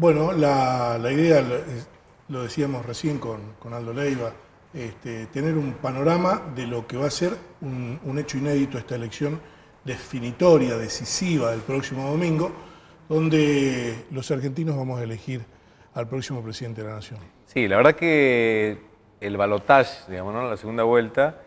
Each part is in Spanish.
Bueno, la, idea, lo, decíamos recién con, Aldo Leiva, este, tener un panorama de lo que va a ser un, hecho inédito esta elección definitoria, decisiva del próximo domingo, donde los argentinos vamos a elegir al próximo presidente de la Nación. Sí, la verdad que el balotaje, digamos, la segunda vuelta,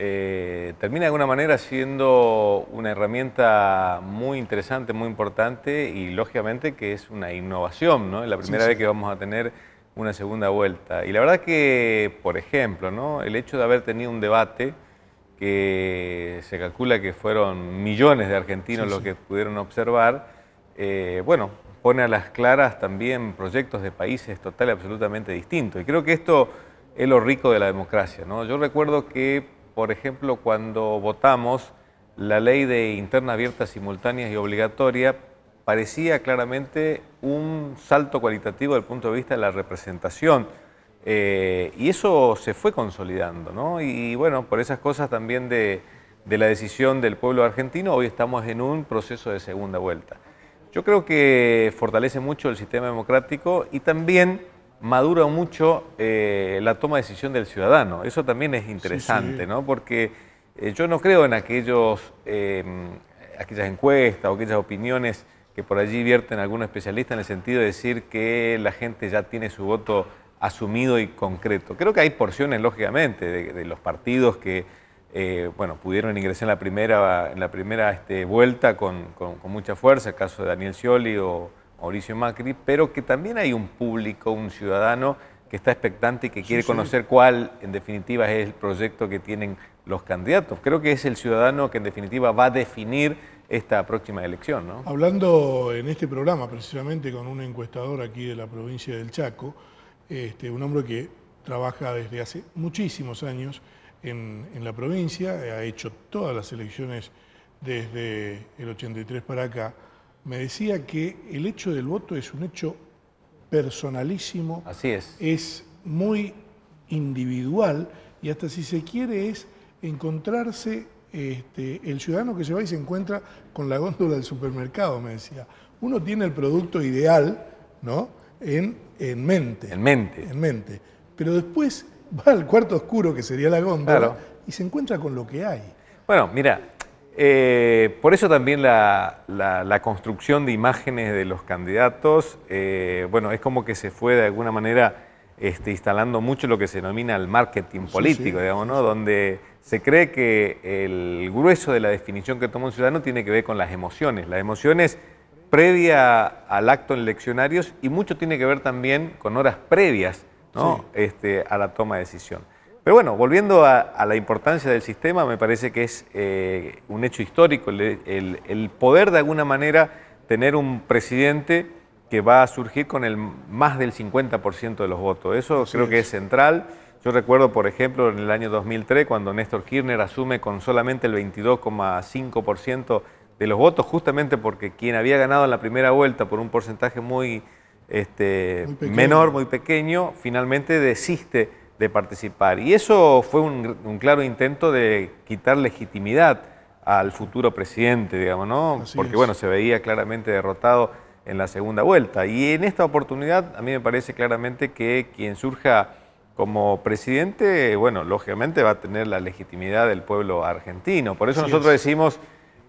eh, termina de alguna manera siendo una herramienta muy interesante, muy importante y lógicamente que es una innovación, ¿no? la primera vez que vamos a tener una segunda vuelta. Y la verdad que, por ejemplo, ¿no? el hecho de haber tenido un debate que se calcula que fueron millones de argentinos los que pudieron observar, eh, bueno, pone a las claras también proyectos de países total y absolutamente distintos. Y creo que esto es lo rico de la democracia. Yo recuerdo que por ejemplo, cuando votamos la ley de internas abiertas, simultáneas y obligatoria, parecía claramente un salto cualitativo desde el punto de vista de la representación. Eh, y eso se fue consolidando, Y, bueno, por esas cosas también de, de la decisión del pueblo argentino, hoy estamos en un proceso de segunda vuelta. Yo creo que fortalece mucho el sistema democrático y también madura mucho eh, la toma de decisión del ciudadano. Eso también es interesante, ¿no? Porque eh, yo no creo en aquellos, em, aquellas encuestas o aquellas opiniones que por allí vierten algunos especialistas en el sentido de decir que la gente ya tiene su voto asumido y concreto. Creo que hay porciones, lógicamente, de, los partidos que eh, bueno, pudieron ingresar en la primera, en la primera este, vuelta con, con mucha fuerza, el caso de Daniel Scioli o, Mauricio Macri, pero que también hay un público, un ciudadano que está expectante y que quiere conocer cuál, en definitiva, es el proyecto que tienen los candidatos. Creo que es el ciudadano que, en definitiva, va a definir esta próxima elección. ¿no? Hablando en este programa, precisamente, con un encuestador aquí de la provincia del Chaco, este, un hombre que trabaja desde hace muchísimos años en, en la provincia, ha hecho todas las elecciones desde el 83 para acá, me decía que el hecho del voto es un hecho personalísimo. Así es. Es muy individual y hasta si se quiere es encontrarse este, el ciudadano que se va y se encuentra con la góndola del supermercado, me decía. Uno tiene el producto ideal, ¿no? En, en mente. En mente. En mente. Pero después va al cuarto oscuro, que sería la góndola, y se encuentra con lo que hay. Bueno, mira, eh, por eso también la, construcción de imágenes de los candidatos, eh, bueno, es como que se fue de alguna manera este, instalando mucho lo que se denomina el marketing político, digamos, ¿no? Donde se cree que el grueso de la definición que toma un ciudadano tiene que ver con las emociones. Las emociones previa al acto en leccionarios y mucho tiene que ver también con horas previas este, a la toma de decisión. Pero bueno, volviendo a, la importancia del sistema, me parece que es eh, un hecho histórico el, poder de alguna manera tener un presidente que va a surgir con el más del 50% de los votos. Eso creo que es central. Yo recuerdo, por ejemplo, en el año 2003, cuando Néstor Kirchner asume con solamente el 22,5% de los votos, justamente porque quien había ganado en la primera vuelta por un porcentaje muy este, menor, muy pequeño, finalmente desiste de participar. Y eso fue un, claro intento de quitar legitimidad al futuro presidente, digamos, ¿no? Porque, bueno, se veía claramente derrotado en la segunda vuelta. Y en esta oportunidad, a mí me parece claramente que quien surja como presidente, bueno, lógicamente va a tener la legitimidad del pueblo argentino. Por eso nosotros decimos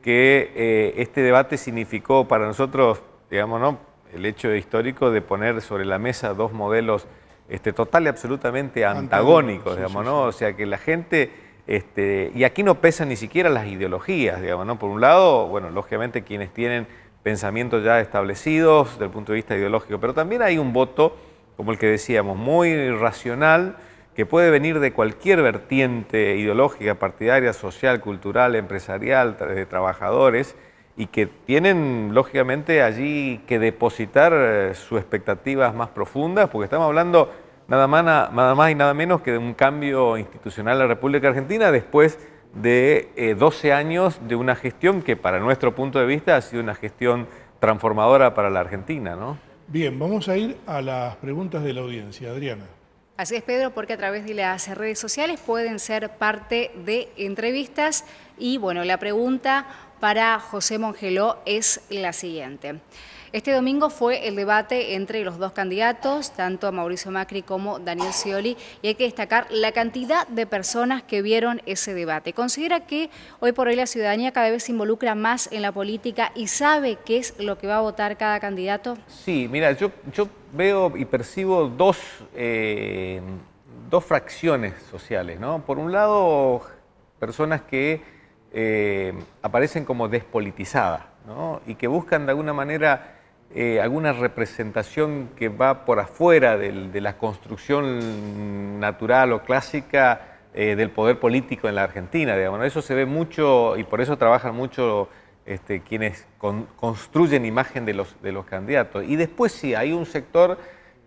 que eh, este debate significó para nosotros, digamos, ¿no? El hecho histórico de poner sobre la mesa dos modelos este, total y absolutamente antagónicos, Antagónico, digamos, ¿no? O sea, que la gente, este, y aquí no pesan ni siquiera las ideologías, digamos, ¿no? Por un lado, bueno, lógicamente quienes tienen pensamientos ya establecidos desde el punto de vista ideológico, pero también hay un voto, como el que decíamos, muy racional, que puede venir de cualquier vertiente ideológica, partidaria, social, cultural, empresarial, de trabajadores, y que tienen, lógicamente, allí que depositar eh, sus expectativas más profundas, porque estamos hablando nada más, y nada menos que de un cambio institucional en la República Argentina después de 12 eh, años de una gestión que para nuestro punto de vista ha sido una gestión transformadora para la Argentina, ¿no? Bien, vamos a ir a las preguntas de la audiencia. Adriana. Así es, Pedro, porque a través de las redes sociales pueden ser parte de entrevistas y bueno, la pregunta para José Mongeló es la siguiente. Este domingo fue el debate entre los dos candidatos, tanto a Mauricio Macri como Daniel Scioli, y hay que destacar la cantidad de personas que vieron ese debate. Considera que hoy por hoy la ciudadanía cada vez se involucra más en la política y sabe qué es lo que va a votar cada candidato. Sí, mira, yo, veo y percibo dos, eh, dos fracciones sociales, ¿no? Por un lado, personas que eh, aparecen como despolitizadas y que buscan de alguna manera eh, alguna representación que va por afuera de la construcción natural o clásica eh, del poder político en la Argentina. Eso se ve mucho y por eso trabajan mucho este, quienes construyen imagen de los, candidatos. Y después sí, hay un sector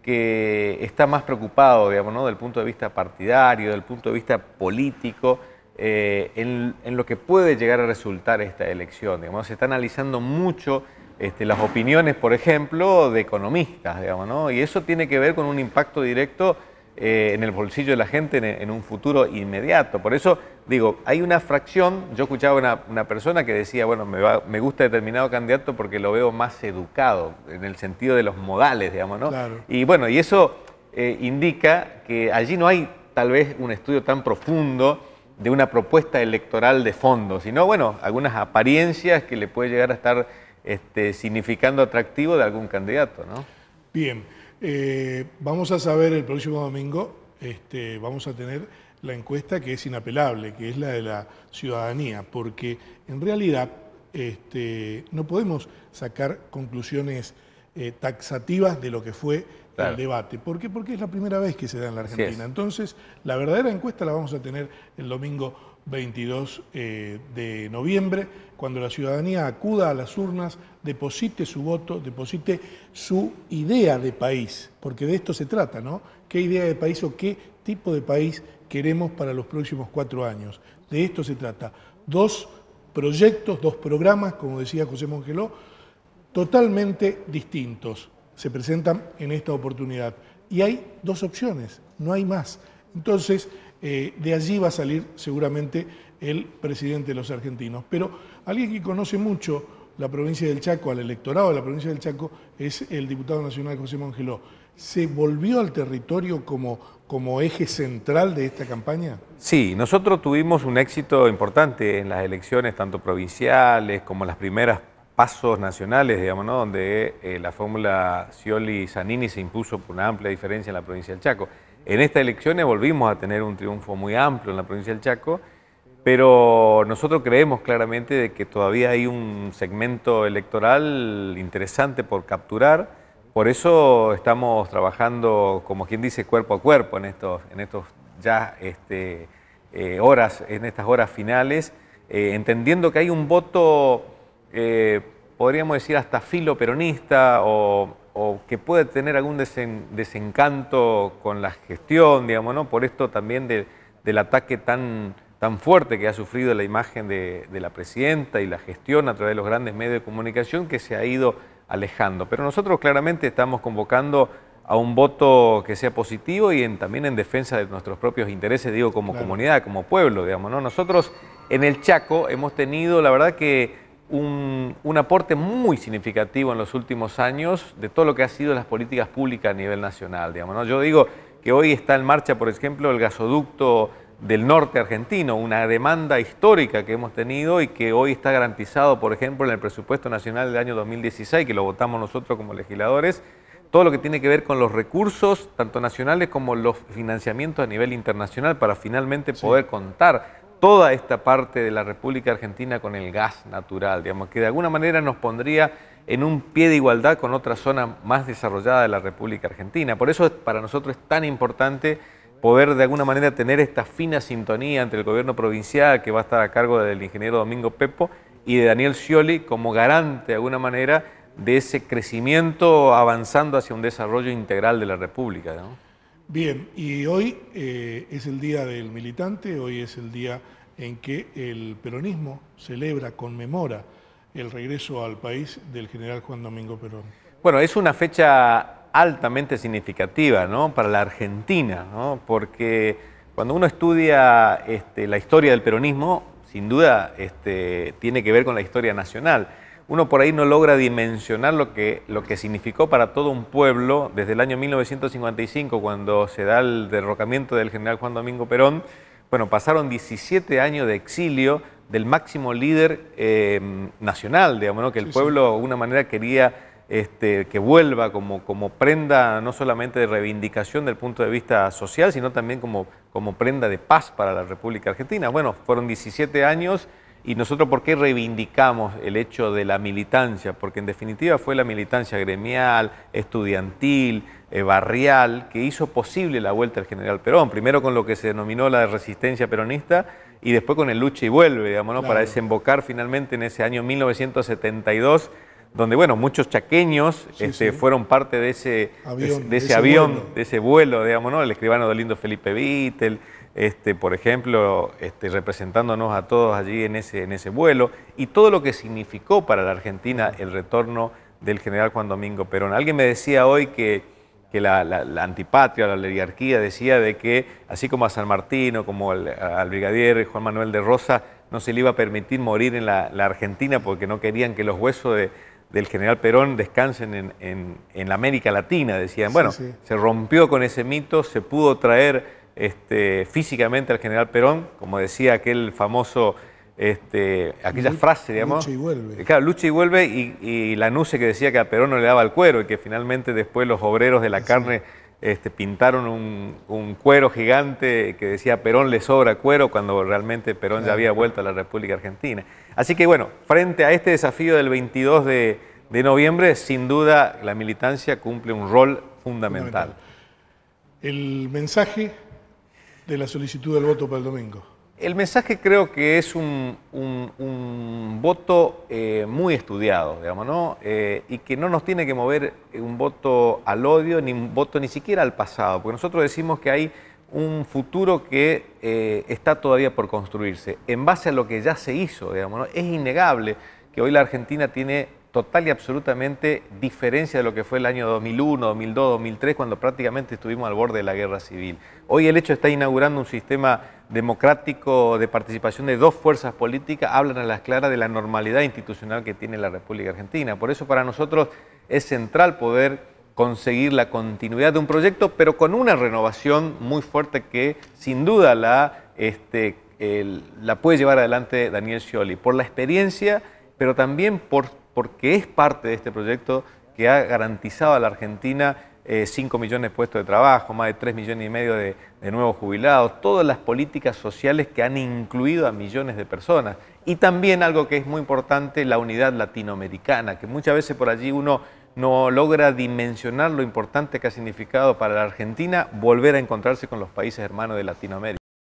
que está más preocupado, digamos, ¿no? del punto de vista partidario, del punto de vista político, eh, en, lo que puede llegar a resultar esta elección. Digamos, se está analizando mucho este, las opiniones, por ejemplo, de economistas, digamos, ¿no? y eso tiene que ver con un impacto directo eh, en el bolsillo de la gente en, un futuro inmediato. Por eso digo, hay una fracción, yo escuchaba una, una persona que decía, bueno, me, gusta determinado candidato porque lo veo más educado, en el sentido de los modales, digamos, ¿no? Y bueno, y eso eh, indica que allí no hay tal vez un estudio tan profundo de una propuesta electoral de fondo, sino, bueno, algunas apariencias que le puede llegar a estar este, significando atractivo de algún candidato, ¿no? Bien, eh, vamos a saber el próximo domingo, este, vamos a tener la encuesta que es inapelable, que es la de la ciudadanía, porque en realidad este, no podemos sacar conclusiones eh, taxativas de lo que fue el debate. ¿Por qué? Porque es la primera vez que se da en la Argentina. Entonces, la verdadera encuesta la vamos a tener el domingo 22 eh, de noviembre, cuando la ciudadanía acuda a las urnas, deposite su voto, deposite su idea de país, porque de esto se trata, ¿no? ¿Qué idea de país o qué tipo de país queremos para los próximos cuatro años? De esto se trata. Dos proyectos, dos programas, como decía José Mongeló, totalmente distintos se presentan en esta oportunidad. Y hay dos opciones, no hay más. Entonces, eh, de allí va a salir seguramente el presidente de los argentinos. Pero alguien que conoce mucho la provincia del Chaco, al electorado de la provincia del Chaco, es el diputado nacional José Mangeló. ¿Se volvió al territorio como, como eje central de esta campaña? Sí, nosotros tuvimos un éxito importante en las elecciones, tanto provinciales como las primeras pasos nacionales, digamos, donde eh, la fórmula Scioli-Zanini se impuso por una amplia diferencia en la provincia del Chaco. En estas elecciones volvimos a tener un triunfo muy amplio en la provincia del Chaco, pero nosotros creemos claramente de que todavía hay un segmento electoral interesante por capturar, por eso estamos trabajando, como quien dice, cuerpo a cuerpo en estos, en estos ya este, eh, horas, en estas horas finales, eh, entendiendo que hay un voto eh, podríamos decir hasta filo peronista o que puede tener algún desencanto con la gestión, digamos, ¿no? por esto también del ataque tan, tan fuerte que ha sufrido la imagen de, la presidenta y la gestión a través de los grandes medios de comunicación que se ha ido alejando. Pero nosotros claramente estamos convocando a un voto que sea positivo y también en defensa de nuestros propios intereses, digo, como comunidad, como pueblo, digamos, ¿no? Nosotros en el Chaco hemos tenido, la verdad que un, aporte muy significativo en los últimos años de todo lo que ha sido las políticas públicas a nivel nacional. Digamos, Yo digo que hoy está en marcha, por ejemplo, el gasoducto del norte argentino, una demanda histórica que hemos tenido y que hoy está garantizado, por ejemplo, en el presupuesto nacional del año 2016, que lo votamos nosotros como legisladores, todo lo que tiene que ver con los recursos, tanto nacionales como los financiamientos a nivel internacional, para finalmente poder contar toda esta parte de la República Argentina con el gas natural, digamos, que de alguna manera nos pondría en un pie de igualdad con otra zona más desarrollada de la República Argentina. Por eso para nosotros es tan importante poder de alguna manera tener esta fina sintonía entre el gobierno provincial, que va a estar a cargo del ingeniero Domingo Pepo, y de Daniel Scioli como garante de alguna manera de ese crecimiento avanzando hacia un desarrollo integral de la República. Bien, y hoy eh, es el Día del Militante, hoy es el día en que el peronismo celebra, conmemora el regreso al país del general Juan Domingo Perón. Bueno, es una fecha altamente significativa ¿no? para la Argentina, porque cuando uno estudia este, la historia del peronismo, sin duda este, tiene que ver con la historia nacional uno por ahí no logra dimensionar lo que, lo que significó para todo un pueblo desde el año 1955, cuando se da el derrocamiento del general Juan Domingo Perón. Bueno, pasaron 17 años de exilio del máximo líder em, nacional, digamos, que el pueblo de alguna manera quería este, que vuelva como, prenda no solamente de reivindicación del punto de vista social, sino también como, como prenda de paz para la República Argentina. Bueno, fueron 17 años ¿Y nosotros por qué reivindicamos el hecho de la militancia? Porque en definitiva fue la militancia gremial, estudiantil, eh, barrial, que hizo posible la vuelta del general Perón, primero con lo que se denominó la resistencia peronista y después con el lucha y vuelve, para desembocar finalmente en ese año 1972 donde bueno, muchos chaqueños este, fueron parte de ese avión, de, ese, avión, vuelo. de ese vuelo, digamos, ¿no? El escribano de lindo Felipe Vítel, este, por ejemplo, este, representándonos a todos allí en ese, en ese vuelo, y todo lo que significó para la Argentina el retorno del general Juan Domingo Perón. Alguien me decía hoy que, que la, antipatria, la oligarquía decía de que, así como a San Martino, como al, brigadier Juan Manuel de Rosa, no se le iba a permitir morir en la Argentina porque no querían que los huesos de, del general Perón descansen en, en, la América Latina, decían. Bueno, se rompió con ese mito, se pudo traer este, físicamente al general Perón, como decía aquel famoso, este, aquella frase, digamos. Lucha y vuelve. Eh, claro, lucha y vuelve, y, la nuce que decía que a Perón no le daba el cuero y que finalmente después los obreros de la carne este, pintaron un, cuero gigante que decía Perón le sobra cuero cuando realmente Perón ya había vuelto a la República Argentina. Así que bueno, frente a este desafío del 22 de, noviembre, sin duda la militancia cumple un rol fundamental. El mensaje de la solicitud del voto para el domingo. El mensaje creo que es un, voto eh, muy estudiado, digamos, ¿no? Eh, y que no nos tiene que mover eh, un voto al odio, ni un voto ni siquiera al pasado, porque nosotros decimos que hay un futuro que está todavía por construirse, en base a lo que ya se hizo, digamos, ¿no? Es innegable que hoy la Argentina tiene total y absolutamente diferencia de lo que fue el año 2001, 2002, 2003, cuando prácticamente estuvimos al borde de la guerra civil. Hoy el hecho está inaugurando un sistema democrático de participación de dos fuerzas políticas, hablan a las claras de la normalidad institucional que tiene la República Argentina. Por eso para nosotros es central poder conseguir la continuidad de un proyecto, pero con una renovación muy fuerte que sin duda la, este, la puede llevar adelante Daniel Scioli, por la experiencia, pero también por porque es parte de este proyecto que ha garantizado a la Argentina 5 eh, millones de puestos de trabajo, más de 3 millones y medio de, nuevos jubilados, todas las políticas sociales que han incluido a millones de personas. Y también algo que es muy importante, la unidad latinoamericana, que muchas veces por allí uno no logra dimensionar lo importante que ha significado para la Argentina volver a encontrarse con los países hermanos de Latinoamérica.